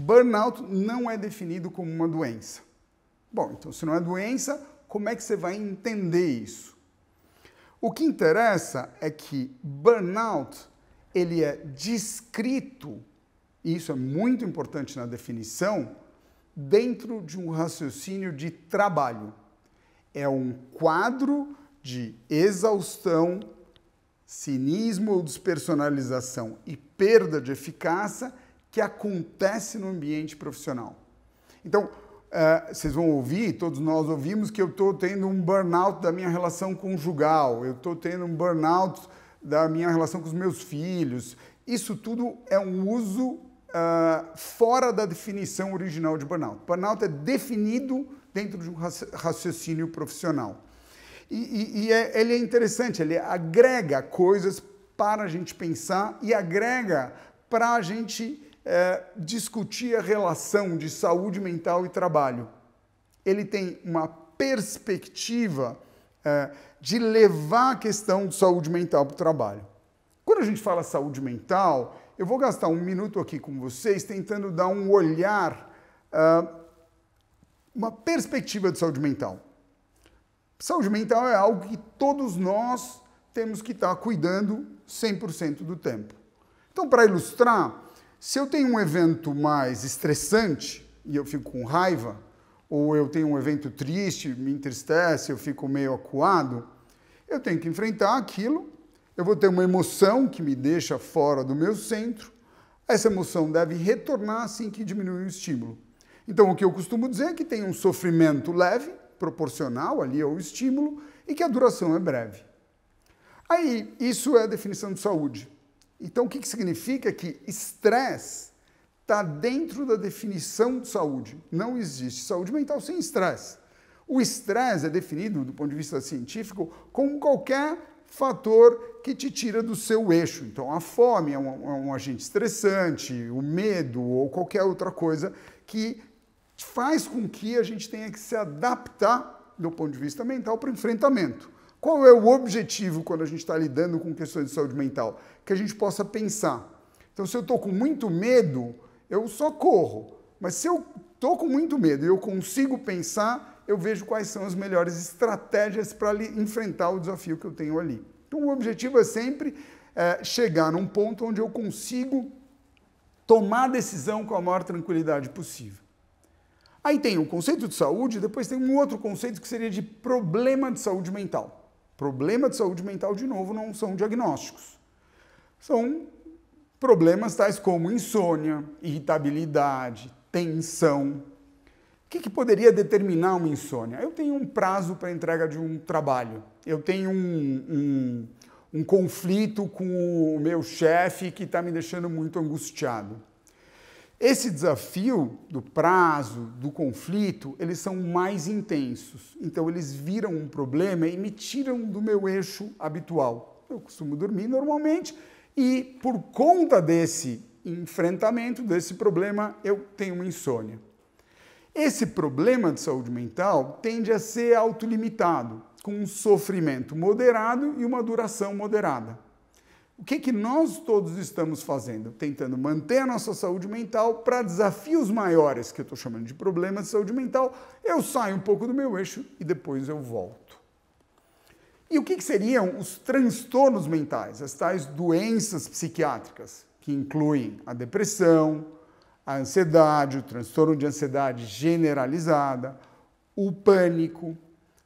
Burnout não é definido como uma doença. Bom, então se não é doença, como é que você vai entender isso? O que interessa é que burnout ele é descrito, e isso é muito importante na definição, dentro de um raciocínio de trabalho. É um quadro de exaustão, cinismo ou despersonalização e perda de eficácia que acontece no ambiente profissional. Então, é, vocês vão ouvir, todos nós ouvimos, que eu estou tendo um burnout da minha relação conjugal, eu estou tendo um burnout da minha relação com os meus filhos. Isso tudo é um uso uh, fora da definição original de burnout. Burnout é definido dentro de um raciocínio profissional. E, e, e é, ele é interessante, ele agrega coisas para a gente pensar e agrega para a gente é, discutir a relação de saúde mental e trabalho. Ele tem uma perspectiva é, de levar a questão de saúde mental para o trabalho. Quando a gente fala saúde mental, eu vou gastar um minuto aqui com vocês tentando dar um olhar, é, uma perspectiva de saúde mental. Saúde mental é algo que todos nós temos que estar cuidando 100% do tempo. Então, para ilustrar, se eu tenho um evento mais estressante e eu fico com raiva, ou eu tenho um evento triste, me entristece, eu fico meio acuado, eu tenho que enfrentar aquilo, eu vou ter uma emoção que me deixa fora do meu centro, essa emoção deve retornar assim que diminui o estímulo. Então, o que eu costumo dizer é que tem um sofrimento leve, proporcional ali ao estímulo, e que a duração é breve. Aí, isso é a definição de saúde. Então, o que, que significa que estresse está dentro da definição de saúde? Não existe saúde mental sem estresse. O estresse é definido, do ponto de vista científico, como qualquer fator que te tira do seu eixo. Então, a fome é um, é um agente estressante, o medo ou qualquer outra coisa que faz com que a gente tenha que se adaptar, do ponto de vista mental, para o enfrentamento. Qual é o objetivo quando a gente está lidando com questões de saúde mental? Que a gente possa pensar. Então, se eu estou com muito medo, eu só corro. Mas se eu estou com muito medo e eu consigo pensar, eu vejo quais são as melhores estratégias para enfrentar o desafio que eu tenho ali. Então, o objetivo é sempre é, chegar num ponto onde eu consigo tomar a decisão com a maior tranquilidade possível. Aí tem o conceito de saúde, depois tem um outro conceito que seria de problema de saúde mental. Problema de saúde mental, de novo, não são diagnósticos. São problemas tais como insônia, irritabilidade, tensão. O que, que poderia determinar uma insônia? Eu tenho um prazo para entrega de um trabalho, eu tenho um, um, um conflito com o meu chefe que está me deixando muito angustiado esse desafio do prazo, do conflito, eles são mais intensos. Então eles viram um problema e me tiram do meu eixo habitual. Eu costumo dormir normalmente e por conta desse enfrentamento desse problema, eu tenho uma insônia. Esse problema de saúde mental tende a ser autolimitado, com um sofrimento moderado e uma duração moderada. O que, que nós todos estamos fazendo? Tentando manter a nossa saúde mental para desafios maiores, que eu estou chamando de problemas de saúde mental. Eu saio um pouco do meu eixo e depois eu volto. E o que, que seriam os transtornos mentais, as tais doenças psiquiátricas, que incluem a depressão, a ansiedade, o transtorno de ansiedade generalizada, o pânico,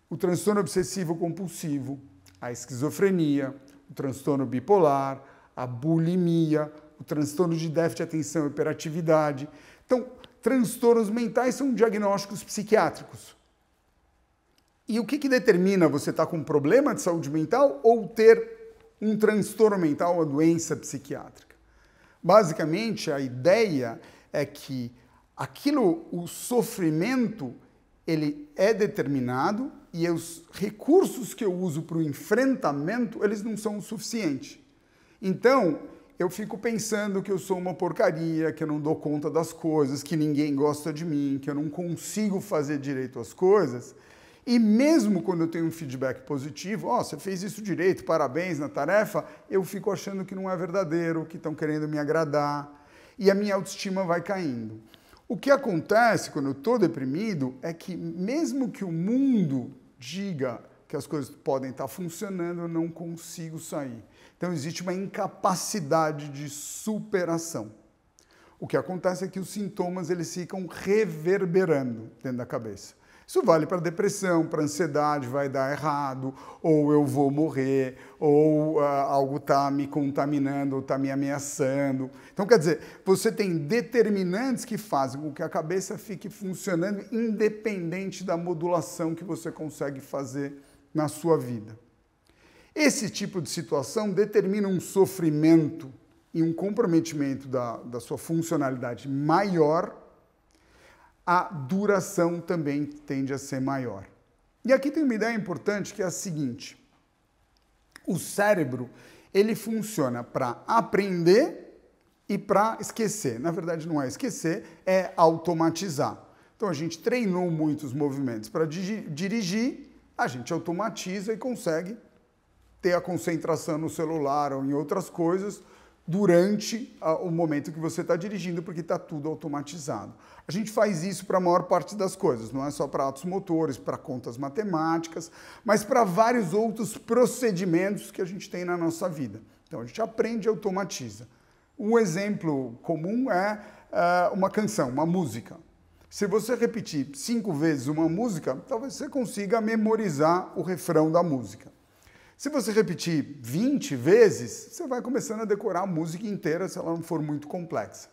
o transtorno obsessivo compulsivo, a esquizofrenia, o transtorno bipolar, a bulimia, o transtorno de déficit de atenção e hiperatividade. Então, transtornos mentais são diagnósticos psiquiátricos. E o que, que determina você estar tá com um problema de saúde mental ou ter um transtorno mental, uma doença psiquiátrica? Basicamente, a ideia é que aquilo, o sofrimento, ele é determinado e os recursos que eu uso para o enfrentamento, eles não são o suficiente. Então, eu fico pensando que eu sou uma porcaria, que eu não dou conta das coisas, que ninguém gosta de mim, que eu não consigo fazer direito as coisas. E mesmo quando eu tenho um feedback positivo, ó, oh, você fez isso direito, parabéns na tarefa, eu fico achando que não é verdadeiro, que estão querendo me agradar, e a minha autoestima vai caindo. O que acontece quando eu estou deprimido é que, mesmo que o mundo diga que as coisas podem estar funcionando, eu não consigo sair. Então, existe uma incapacidade de superação. O que acontece é que os sintomas eles ficam reverberando dentro da cabeça. Isso vale para depressão, para ansiedade, vai dar errado, ou eu vou morrer, ou uh, algo está me contaminando, ou está me ameaçando. Então, quer dizer, você tem determinantes que fazem com que a cabeça fique funcionando independente da modulação que você consegue fazer na sua vida. Esse tipo de situação determina um sofrimento e um comprometimento da, da sua funcionalidade maior a duração também tende a ser maior. E aqui tem uma ideia importante que é a seguinte: o cérebro ele funciona para aprender e para esquecer. Na verdade, não é esquecer, é automatizar. Então a gente treinou muitos movimentos para dirigir, a gente automatiza e consegue ter a concentração no celular ou em outras coisas durante ah, o momento que você está dirigindo, porque está tudo automatizado. A gente faz isso para a maior parte das coisas, não é só para atos motores, para contas matemáticas, mas para vários outros procedimentos que a gente tem na nossa vida. Então a gente aprende e automatiza. Um exemplo comum é uh, uma canção, uma música. Se você repetir cinco vezes uma música, talvez você consiga memorizar o refrão da música. Se você repetir 20 vezes, você vai começando a decorar a música inteira se ela não for muito complexa.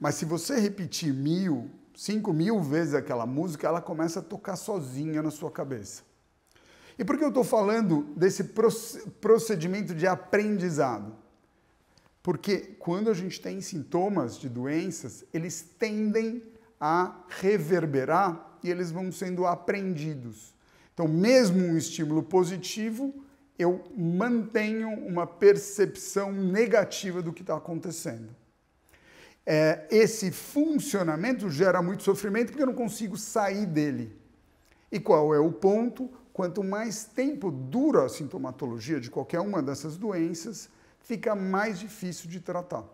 Mas se você repetir mil, cinco mil vezes aquela música, ela começa a tocar sozinha na sua cabeça. E por que eu estou falando desse procedimento de aprendizado? Porque quando a gente tem sintomas de doenças, eles tendem a reverberar e eles vão sendo aprendidos. Então, mesmo um estímulo positivo, eu mantenho uma percepção negativa do que está acontecendo. É, esse funcionamento gera muito sofrimento porque eu não consigo sair dele. E qual é o ponto? Quanto mais tempo dura a sintomatologia de qualquer uma dessas doenças, fica mais difícil de tratar.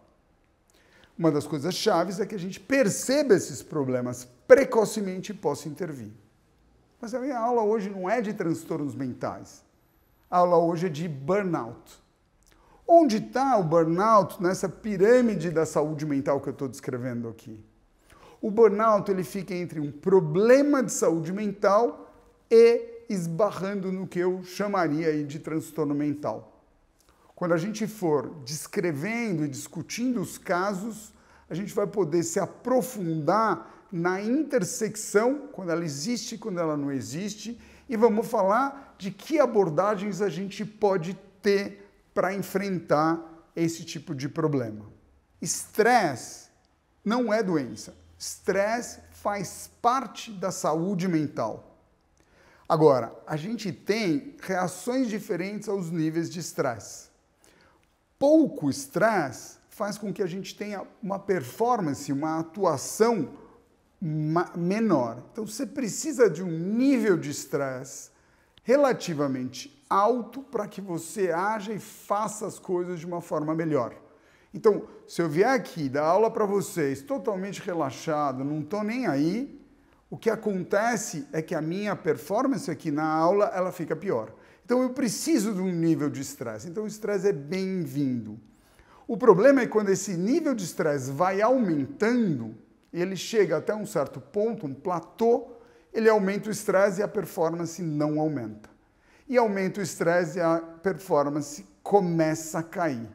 Uma das coisas chaves é que a gente perceba esses problemas precocemente e possa intervir. Mas a minha aula hoje não é de transtornos mentais aula hoje é de burnout. Onde está o burnout nessa pirâmide da saúde mental que eu estou descrevendo aqui? O burnout ele fica entre um problema de saúde mental e esbarrando no que eu chamaria de transtorno mental. Quando a gente for descrevendo e discutindo os casos, a gente vai poder se aprofundar na intersecção, quando ela existe e quando ela não existe, e vamos falar de que abordagens a gente pode ter para enfrentar esse tipo de problema. Estresse não é doença. Estresse faz parte da saúde mental. Agora, a gente tem reações diferentes aos níveis de estresse. Pouco estresse faz com que a gente tenha uma performance, uma atuação menor. Então você precisa de um nível de estresse relativamente alto para que você haja e faça as coisas de uma forma melhor. Então, se eu vier aqui dar aula para vocês totalmente relaxado, não estou nem aí, o que acontece é que a minha performance aqui na aula ela fica pior. Então eu preciso de um nível de estresse. Então o estresse é bem-vindo. O problema é quando esse nível de estresse vai aumentando, e ele chega até um certo ponto, um platô, ele aumenta o estresse e a performance não aumenta. E aumenta o estresse e a performance começa a cair.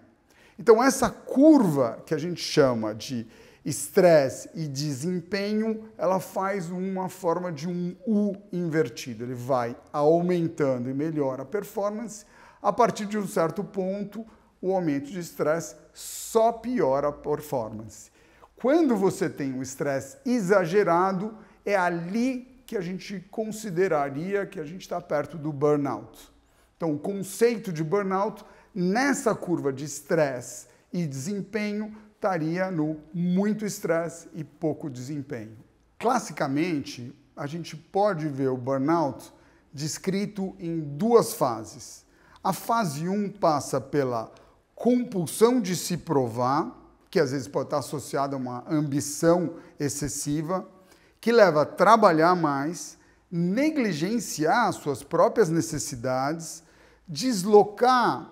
Então, essa curva que a gente chama de estresse e desempenho, ela faz uma forma de um U invertido. Ele vai aumentando e melhora a performance. A partir de um certo ponto, o aumento de estresse só piora a performance. Quando você tem um estresse exagerado, é ali que a gente consideraria que a gente está perto do burnout. Então, o conceito de burnout nessa curva de estresse e desempenho estaria no muito estresse e pouco desempenho. Classicamente, a gente pode ver o burnout descrito em duas fases. A fase 1 um passa pela compulsão de se provar, que às vezes pode estar associada a uma ambição excessiva, que leva a trabalhar mais, negligenciar suas próprias necessidades, deslocar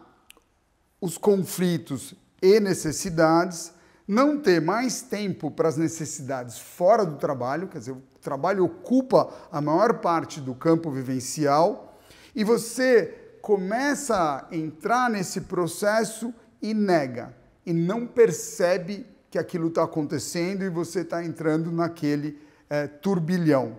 os conflitos e necessidades, não ter mais tempo para as necessidades fora do trabalho, quer dizer, o trabalho ocupa a maior parte do campo vivencial, e você começa a entrar nesse processo e nega e não percebe que aquilo está acontecendo e você está entrando naquele é, turbilhão.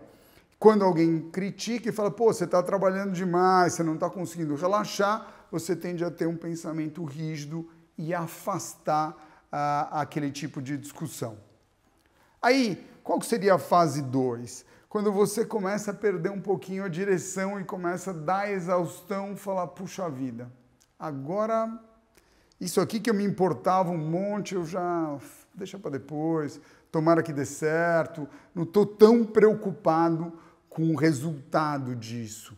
Quando alguém critica e fala, pô, você está trabalhando demais, você não está conseguindo relaxar, você tende a ter um pensamento rígido e afastar ah, aquele tipo de discussão. Aí, qual seria a fase 2? Quando você começa a perder um pouquinho a direção e começa a dar exaustão, falar, puxa vida, agora isso aqui que eu me importava um monte, eu já deixa para depois, tomara que dê certo, não estou tão preocupado com o resultado disso.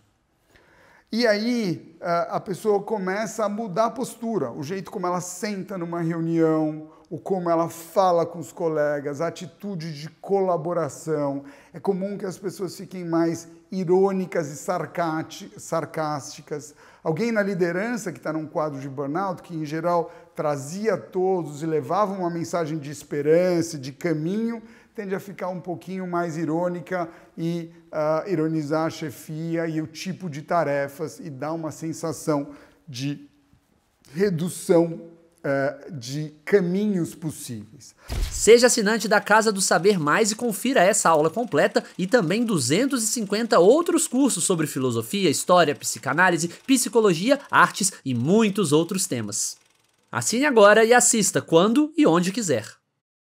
E aí a pessoa começa a mudar a postura, o jeito como ela senta numa reunião, o como ela fala com os colegas, a atitude de colaboração. É comum que as pessoas fiquem mais irônicas e sarcásticas alguém na liderança que está num quadro de burnout, que em geral trazia todos e levava uma mensagem de esperança, de caminho, tende a ficar um pouquinho mais irônica e uh, ironizar a chefia e o tipo de tarefas e dar uma sensação de redução é, de caminhos possíveis. Seja assinante da Casa do Saber Mais e confira essa aula completa e também 250 outros cursos sobre filosofia, história, psicanálise, psicologia, artes e muitos outros temas. Assine agora e assista quando e onde quiser.